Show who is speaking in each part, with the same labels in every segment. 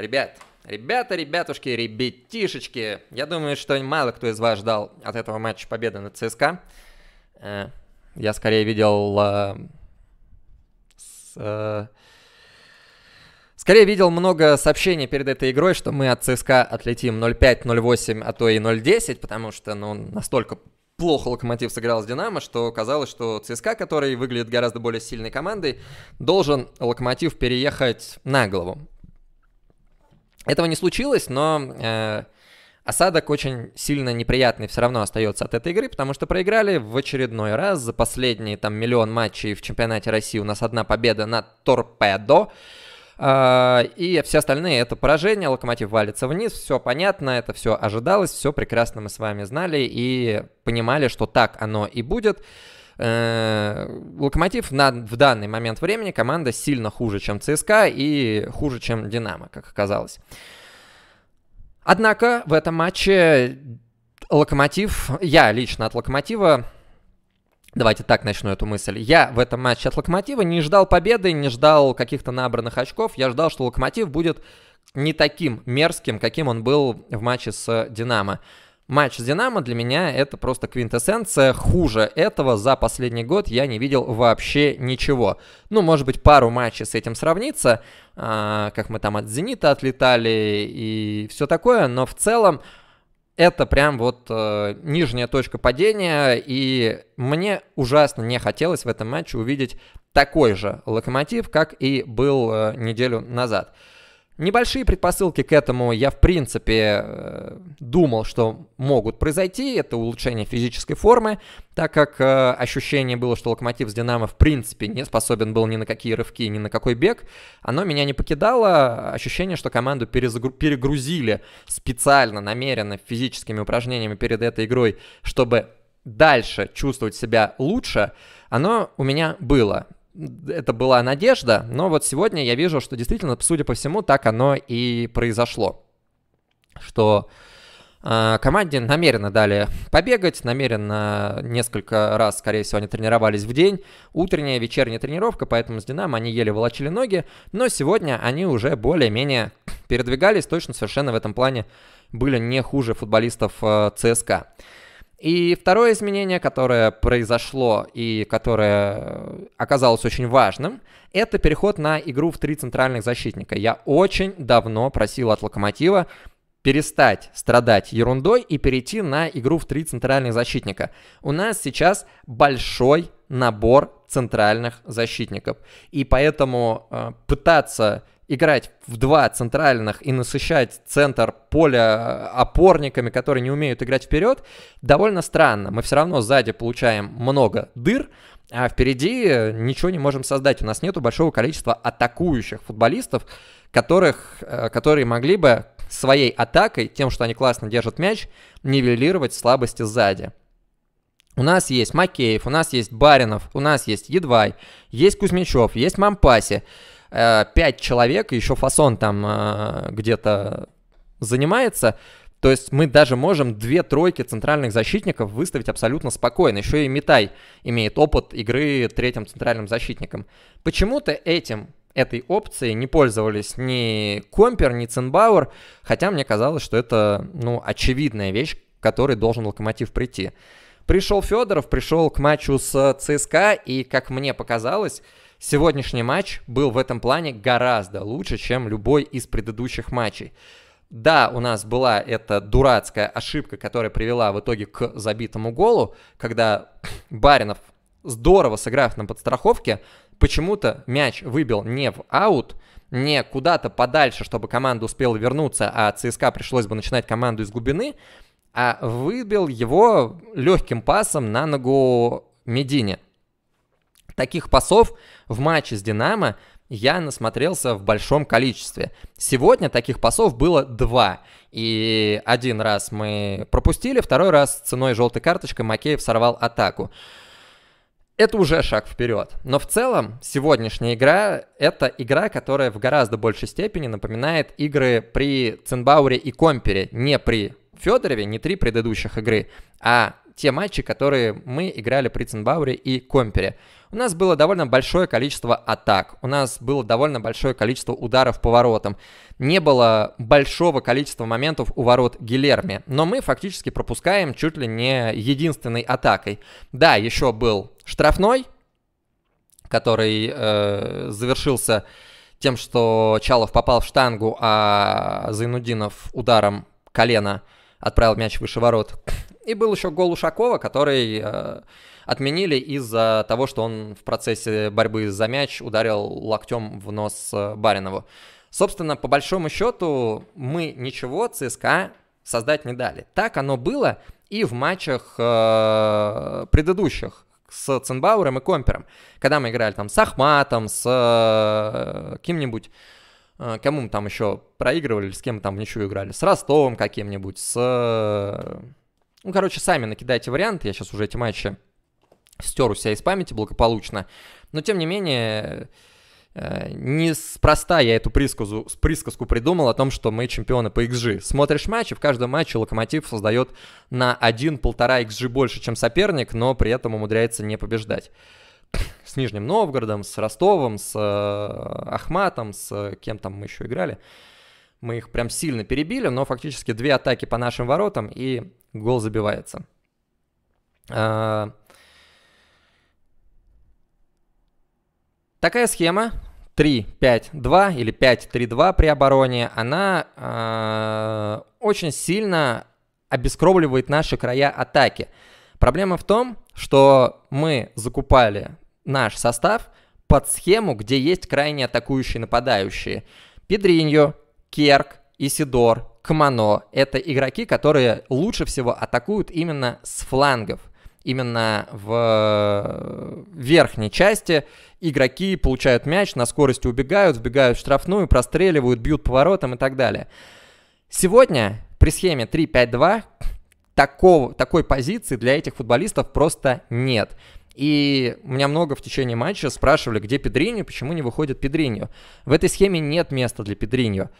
Speaker 1: Ребят, ребята, ребятушки, ребятишечки, я думаю, что мало кто из вас ждал от этого матча победы над ЦСКА. Э, я скорее видел... Э, э, скорее видел много сообщений перед этой игрой, что мы от ЦСКА отлетим 0-5, 0-8, а то и 0-10, потому что ну, настолько плохо Локомотив сыграл с Динамо, что казалось, что ЦСКА, который выглядит гораздо более сильной командой, должен Локомотив переехать на голову. Этого не случилось, но э, осадок очень сильно неприятный все равно остается от этой игры, потому что проиграли в очередной раз. За последние там миллион матчей в чемпионате России у нас одна победа на торпедо. Э, и все остальные это поражение, локомотив валится вниз, все понятно, это все ожидалось, все прекрасно мы с вами знали и понимали, что так оно и будет. Э, Локомотив на, в данный момент времени команда сильно хуже, чем ЦСКА и хуже, чем Динамо, как оказалось. Однако в этом матче Локомотив, я лично от Локомотива, давайте так начну эту мысль, я в этом матче от Локомотива не ждал победы, не ждал каких-то набранных очков, я ждал, что Локомотив будет не таким мерзким, каким он был в матче с Динамо. Матч с «Динамо» для меня это просто квинтэссенция. Хуже этого за последний год я не видел вообще ничего. Ну, может быть, пару матчей с этим сравнится, а, как мы там от «Зенита» отлетали и все такое, но в целом это прям вот э, нижняя точка падения, и мне ужасно не хотелось в этом матче увидеть такой же локомотив, как и был э, неделю назад. Небольшие предпосылки к этому я, в принципе, э, думал, что могут произойти. Это улучшение физической формы, так как э, ощущение было, что локомотив с Динамо, в принципе, не способен был ни на какие рывки, ни на какой бег. Оно меня не покидало. Ощущение, что команду перегрузили специально, намеренно, физическими упражнениями перед этой игрой, чтобы дальше чувствовать себя лучше, оно у меня было это была надежда, но вот сегодня я вижу, что действительно, судя по всему, так оно и произошло. Что э, команде намеренно дали побегать, намеренно несколько раз, скорее всего, они тренировались в день. Утренняя, вечерняя тренировка, поэтому с Динамо они еле волочили ноги, но сегодня они уже более-менее передвигались, точно совершенно в этом плане были не хуже футболистов э, ЦСКА. И второе изменение, которое произошло и которое э, оказалось очень важным, это переход на игру в три центральных защитника. Я очень давно просил от Локомотива перестать страдать ерундой и перейти на игру в три центральных защитника. У нас сейчас большой набор центральных защитников. И поэтому э, пытаться играть в два центральных и насыщать центр поля э, опорниками, которые не умеют играть вперед, довольно странно. Мы все равно сзади получаем много дыр, а впереди э, ничего не можем создать. У нас нету большого количества атакующих футболистов, которых, э, которые могли бы своей атакой, тем, что они классно держат мяч, нивелировать слабости сзади. У нас есть Макеев, у нас есть Баринов, у нас есть Едвай, есть Кузьмичев, есть Мампаси. Э, пять человек, и еще фасон там э, где-то занимается. То есть мы даже можем две тройки центральных защитников выставить абсолютно спокойно. Еще и Митай имеет опыт игры третьим центральным защитником. Почему-то этим этой опцией не пользовались ни Компер, ни Цинбауэр, хотя мне казалось, что это, ну, очевидная вещь, к которой должен Локомотив прийти. Пришел Федоров, пришел к матчу с ЦСКА, и, как мне показалось, сегодняшний матч был в этом плане гораздо лучше, чем любой из предыдущих матчей. Да, у нас была эта дурацкая ошибка, которая привела в итоге к забитому голу, когда Баринов здорово сыграв на подстраховке, почему-то мяч выбил не в аут, не куда-то подальше, чтобы команда успела вернуться, а ЦСКА пришлось бы начинать команду из глубины, а выбил его легким пасом на ногу Медине. Таких пасов в матче с «Динамо» я насмотрелся в большом количестве. Сегодня таких пасов было два. И один раз мы пропустили, второй раз ценой желтой карточкой Макеев сорвал атаку это уже шаг вперед. Но в целом сегодняшняя игра — это игра, которая в гораздо большей степени напоминает игры при Цинбауре и Компере, не при Федорове, не три предыдущих игры, а те матчи, которые мы играли при Цинбауре и Компере. У нас было довольно большое количество атак, у нас было довольно большое количество ударов по воротам. Не было большого количества моментов у ворот Гилерми, но мы фактически пропускаем чуть ли не единственной атакой. Да, еще был штрафной, который э, завершился тем, что Чалов попал в штангу, а Зайнудинов ударом колена отправил мяч выше ворот. И был еще гол Ушакова, который э, отменили из-за того, что он в процессе борьбы за мяч ударил локтем в нос э, Баринову. Собственно, по большому счету, мы ничего ЦСКА создать не дали. Так оно было и в матчах э, предыдущих с Ценбауром и Компером. Когда мы играли там с Ахматом, с э, кем-нибудь, э, кому мы там еще проигрывали, с кем мы там ничего ничью играли, с Ростовом каким-нибудь, с... Э, ну, короче, сами накидайте варианты. Я сейчас уже эти матчи стер у себя из памяти благополучно. Но, тем не менее, э, неспроста я эту присказу, присказку придумал о том, что мы чемпионы по XG. Смотришь матч, и в каждом матче Локомотив создает на 1-1,5 XG больше, чем соперник, но при этом умудряется не побеждать. С Нижним Новгородом, с Ростовом, с э, Ахматом, с э, кем там мы еще играли. Мы их прям сильно перебили, но фактически две атаки по нашим воротам, и гол забивается. А, такая схема 3-5-2 или 5-3-2 при обороне, она а, очень сильно обескровливает наши края атаки. Проблема в том, что мы закупали наш состав под схему, где есть крайне атакующие нападающие. Педриньо, Керк, Исидор, Кмано – это игроки, которые лучше всего атакуют именно с флангов. Именно в э, верхней части игроки получают мяч, на скорости убегают, вбегают в штрафную, простреливают, бьют поворотом и так далее. Сегодня при схеме 3-5-2 такого, такой позиции для этих футболистов просто нет. И меня много в течение матча спрашивали, где Педриньо, почему не выходит Педриньо. В этой схеме нет места для Педриньо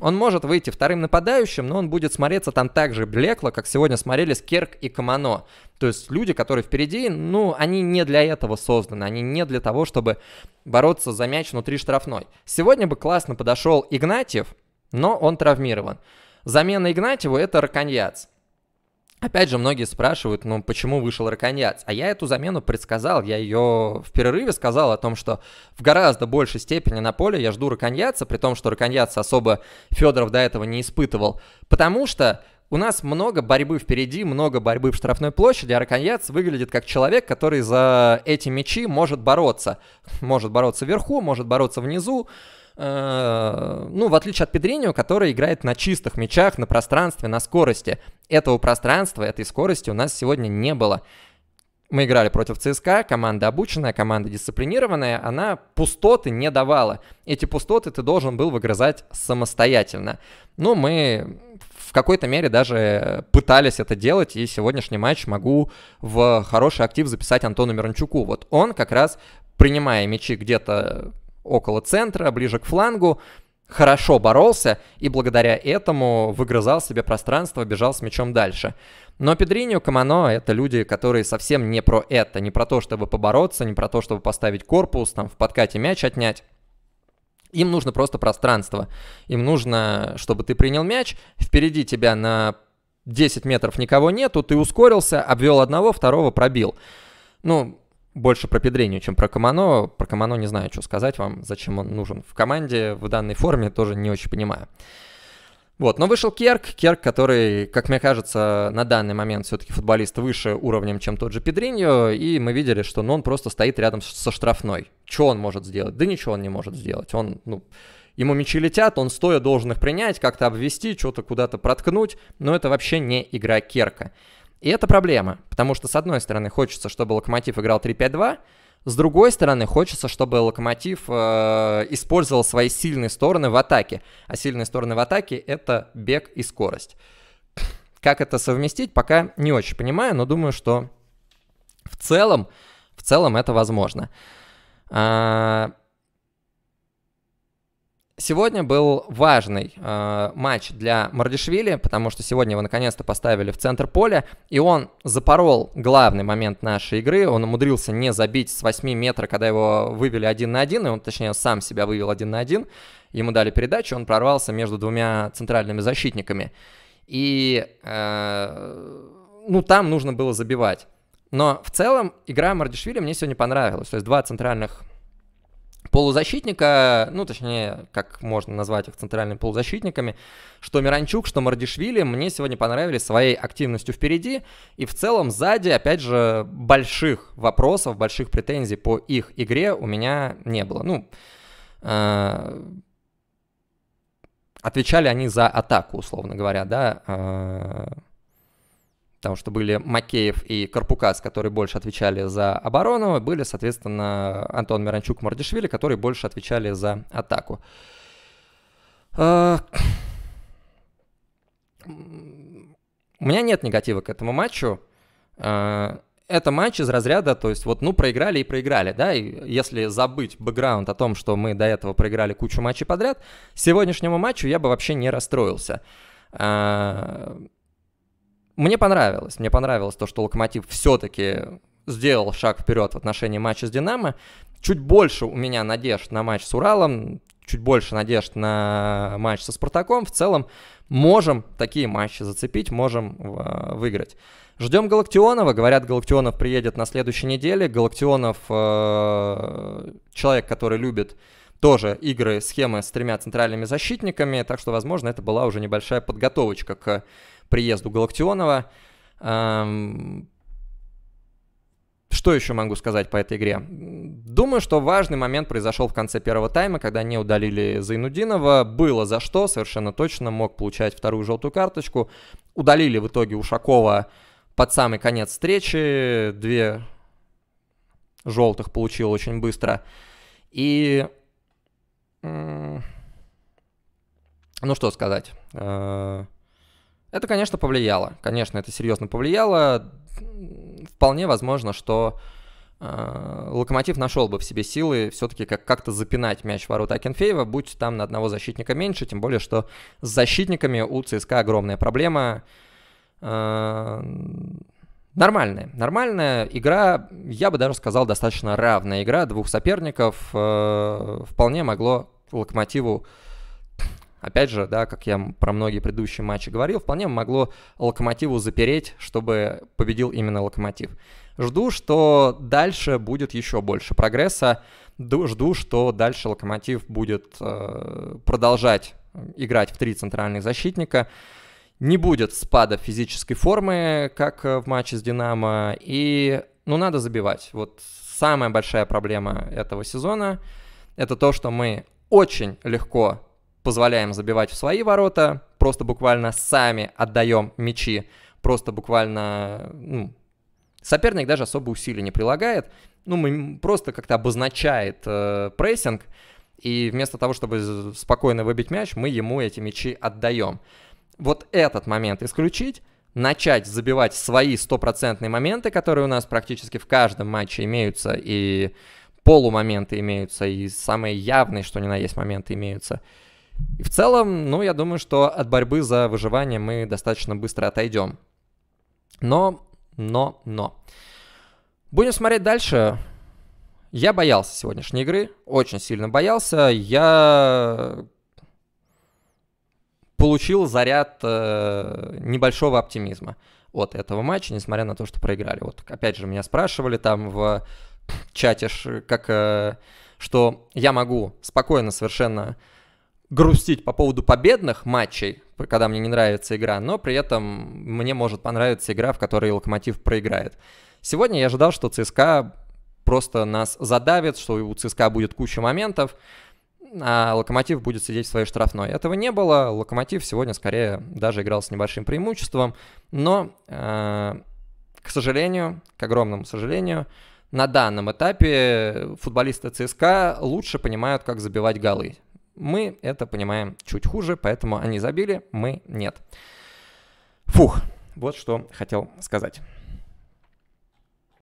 Speaker 1: он может выйти вторым нападающим, но он будет смотреться там так же блекло, как сегодня смотрелись Керк и Камано. То есть люди, которые впереди, ну, они не для этого созданы, они не для того, чтобы бороться за мяч внутри штрафной. Сегодня бы классно подошел Игнатьев, но он травмирован. Замена Игнатьеву – это Раконьяц. Опять же, многие спрашивают, ну почему вышел Раконьяц? А я эту замену предсказал, я ее в перерыве сказал о том, что в гораздо большей степени на поле я жду Раконьяца, при том, что Раконьяца особо Федоров до этого не испытывал, потому что у нас много борьбы впереди, много борьбы в штрафной площади, а Раконьяц выглядит как человек, который за эти мячи может бороться. Может бороться вверху, может бороться внизу, Э, ну, в отличие от Педриньо, который играет на чистых мячах, на пространстве, на скорости. Этого пространства, этой скорости у нас сегодня не было. Мы играли против ЦСКА, команда обученная, команда дисциплинированная, она пустоты не давала. Эти пустоты ты должен был выгрызать самостоятельно. Но ну, мы в какой-то мере даже пытались это делать, и сегодняшний матч могу в хороший актив записать Антону Мирончуку. Вот он как раз, принимая мячи где-то около центра, ближе к флангу, хорошо боролся и благодаря этому выгрызал себе пространство, бежал с мячом дальше. Но Педриньо, Камано — это люди, которые совсем не про это, не про то, чтобы побороться, не про то, чтобы поставить корпус, там в подкате мяч отнять. Им нужно просто пространство. Им нужно, чтобы ты принял мяч, впереди тебя на 10 метров никого нету, ты ускорился, обвел одного, второго пробил. Ну, больше про Педрению, чем про Камано. Про Камано не знаю, что сказать вам, зачем он нужен в команде в данной форме, тоже не очень понимаю. Вот, но вышел Керк, Керк, который, как мне кажется, на данный момент все-таки футболист выше уровнем, чем тот же Педриньо, и мы видели, что ну, он просто стоит рядом со штрафной. Что он может сделать? Да ничего он не может сделать. Он, ну, ему мячи летят, он стоя должен их принять, как-то обвести, что-то куда-то проткнуть, но это вообще не игра Керка. И это проблема, потому что, с одной стороны, хочется, чтобы Локомотив играл 3-5-2, с другой стороны, хочется, чтобы Локомотив э, использовал свои сильные стороны в атаке. А сильные стороны в атаке — это бег и скорость. Как это совместить, пока не очень понимаю, но думаю, что в целом, в целом это возможно. А, Сегодня был важный э, матч для Мардишвили, потому что сегодня его наконец-то поставили в центр поля, и он запорол главный момент нашей игры. Он умудрился не забить с 8 метра, когда его вывели один на один, и он, точнее, сам себя вывел один на один. Ему дали передачу, он прорвался между двумя центральными защитниками. И, э, ну, там нужно было забивать. Но в целом игра Мардишвили мне сегодня понравилась. То есть два центральных полузащитника, ну, точнее, как можно назвать их центральными полузащитниками, что Миранчук, что Мардишвили мне сегодня понравились своей активностью впереди, и в целом сзади, опять же, больших вопросов, больших претензий по их игре у меня не было. Ну, э, отвечали они за атаку, условно говоря, да, э, потому что были Макеев и Карпукас, которые больше отвечали за оборону, были, соответственно, Антон Миранчук, Мардишвили, которые больше отвечали за атаку. А, у меня нет негатива к этому матчу. А, это матч из разряда, то есть вот, ну, проиграли и проиграли, да, и если забыть бэкграунд о том, что мы до этого проиграли кучу матчей подряд, сегодняшнему матчу я бы вообще не расстроился. А, мне понравилось. Мне понравилось то, что Локомотив все-таки сделал шаг вперед в отношении матча с Динамо. Чуть больше у меня надежд на матч с Уралом, чуть больше надежд на матч со Спартаком. В целом можем такие матчи зацепить, можем э, выиграть. Ждем Галактионова. Говорят, Галактионов приедет на следующей неделе. Галактионов э, человек, который любит тоже игры, схемы с тремя центральными защитниками, так что, возможно, это была уже небольшая подготовочка к приезду Галактионова. Эм, что еще могу сказать по этой игре? Думаю, что важный момент произошел в конце первого тайма, когда они удалили Зайнудинова. Было за что, совершенно точно, мог получать вторую желтую карточку. Удалили в итоге Ушакова под самый конец встречи. Две желтых получил очень быстро. И ну что сказать. Э, это, конечно, повлияло. Конечно, это серьезно повлияло. Вполне возможно, что э, Локомотив нашел бы в себе силы все-таки как-то запинать мяч в ворота Акинфеева, будь там на одного защитника меньше, тем более, что с защитниками у ЦСКА огромная проблема. Э, Нормальная, нормальная игра, я бы даже сказал, достаточно равная игра двух соперников. Э, вполне могло Локомотиву, опять же, да, как я про многие предыдущие матчи говорил, вполне могло Локомотиву запереть, чтобы победил именно Локомотив. Жду, что дальше будет еще больше прогресса. Жду, что дальше Локомотив будет э, продолжать играть в три центральных защитника не будет спада физической формы, как э, в матче с «Динамо», и, ну, надо забивать. Вот самая большая проблема этого сезона — это то, что мы очень легко позволяем забивать в свои ворота, просто буквально сами отдаем мячи, просто буквально ну, соперник даже особо усилий не прилагает, ну, мы просто как-то обозначает э, прессинг, и вместо того, чтобы спокойно выбить мяч, мы ему эти мячи отдаем вот этот момент исключить, начать забивать свои стопроцентные моменты, которые у нас практически в каждом матче имеются, и полумоменты имеются, и самые явные, что ни на есть, моменты имеются. И в целом, ну, я думаю, что от борьбы за выживание мы достаточно быстро отойдем. Но, но, но. Будем смотреть дальше. Я боялся сегодняшней игры, очень сильно боялся. Я получил заряд э, небольшого оптимизма от этого матча, несмотря на то, что проиграли. Вот опять же меня спрашивали там в чате, как, э, что я могу спокойно совершенно грустить по поводу победных матчей, когда мне не нравится игра, но при этом мне может понравиться игра, в которой Локомотив проиграет. Сегодня я ожидал, что ЦСКА просто нас задавит, что у ЦСКА будет куча моментов, а Локомотив будет сидеть в своей штрафной. Этого не было. Локомотив сегодня скорее даже играл с небольшим преимуществом. Но, э, к сожалению, к огромному сожалению, на данном этапе футболисты ЦСКА лучше понимают, как забивать голы. Мы это понимаем чуть хуже, поэтому они забили, мы нет. Фух, вот что хотел сказать.